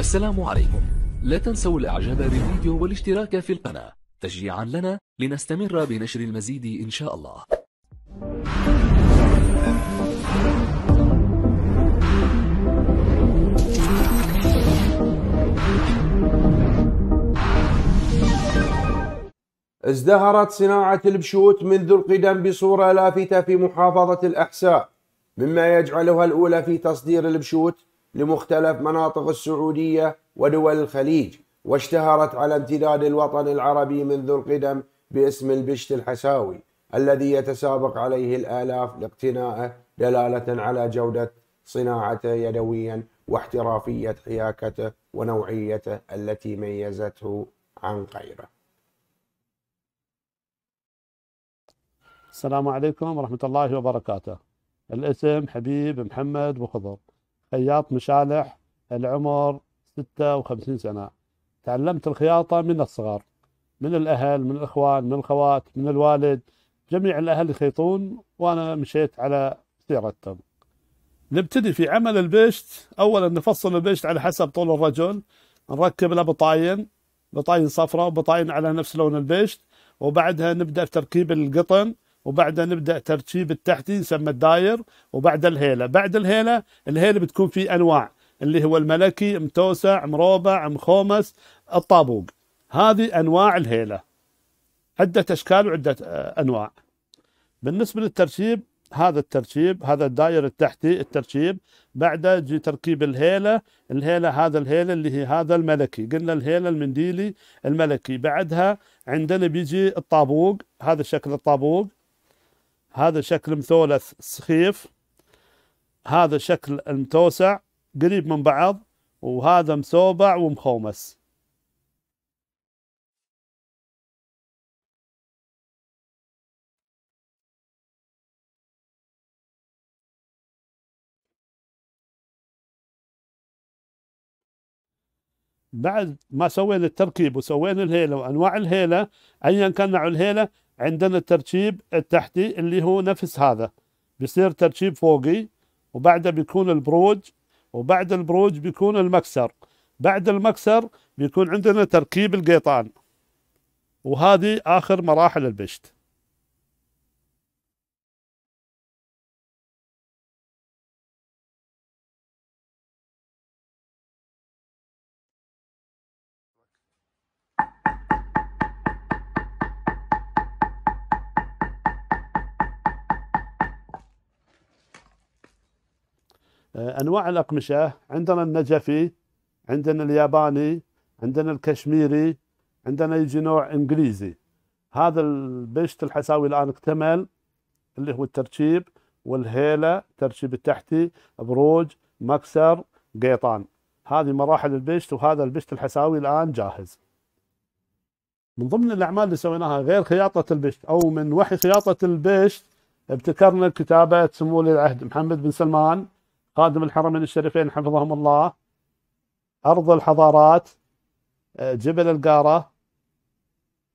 السلام عليكم لا تنسوا الاعجاب بالفيديو والاشتراك في القناة تشجيعا لنا لنستمر بنشر المزيد ان شاء الله ازدهرت صناعة البشوت منذ القدم بصورة لافتة في محافظة الأحساء مما يجعلها الأولى في تصدير البشوت لمختلف مناطق السعودية ودول الخليج واشتهرت على امتداد الوطن العربي منذ القدم باسم البشت الحساوي الذي يتسابق عليه الآلاف لاقتنائه دلالة على جودة صناعته يدويا واحترافية حياكته ونوعيته التي ميزته عن غيره السلام عليكم ورحمة الله وبركاته الاسم حبيب محمد بخضر خياط مشالح العمر 56 سنة تعلمت الخياطة من الصغار من الأهل من الإخوان من الخوات من الوالد جميع الأهل يخيطون وأنا مشيت على سيرتهم نبتدي في عمل البشت أولا نفصل البشت على حسب طول الرجل نركب له بطاين بطاين صفراء وبطاين على نفس لون البشت وبعدها نبدأ في تركيب القطن وبعدها نبدا ترتيب التحتي يسمى الداير وبعد الهيله بعد الهيله الهيله بتكون في انواع اللي هو الملكي متوسع مروبع مخومس الطابوق هذه انواع الهيله عده اشكال وعده آه، انواع بالنسبه للترتيب هذا الترتيب هذا الداير التحتي الترتيب بعده جي تركيب الهيله الهيله هذا الهيله اللي هي هذا الملكي قلنا الهيله المنديلي الملكي بعدها عندنا بيجي الطابوق هذا شكل الطابوق هذا شكل مثولث سخيف هذا شكل المتوسع قريب من بعض وهذا مسوبع ومخومس بعد ما سوينا التركيب وسوينا الهيله وانواع الهيله ايا كان نوع الهيله عندنا الترتيب التحتي اللي هو نفس هذا بيصير ترتيب فوقي وبعده بيكون البروج وبعد البروج بيكون المكسر بعد المكسر بيكون عندنا تركيب القيطان وهذه آخر مراحل البشت آه، أنواع الأقمشة عندنا النجفي عندنا الياباني عندنا الكشميري عندنا يجي نوع إنجليزي هذا البشت الحساوي الآن اكتمل اللي هو الترتيب والهيلة الترتيب التحتي بروج مكسر قيطان هذه مراحل البشت وهذا البشت الحساوي الآن جاهز من ضمن الأعمال اللي سويناها غير خياطة البشت أو من وحي خياطة البشت ابتكرنا كتابة سمو العهد محمد بن سلمان قادم الحرمين الشريفين حفظهم الله أرض الحضارات آه، جبل القارة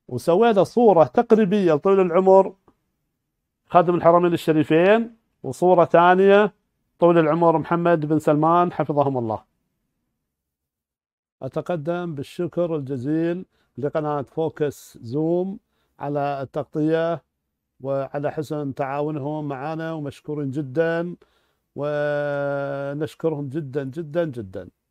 وسوينا صورة تقريبية لطول العمر خادم الحرمين الشريفين وصورة ثانية طول العمر محمد بن سلمان حفظهم الله أتقدم بالشكر الجزيل لقناة فوكس زوم على التغطية وعلى حسن تعاونهم معنا ومشكورين جداً ونشكرهم جدا جدا جدا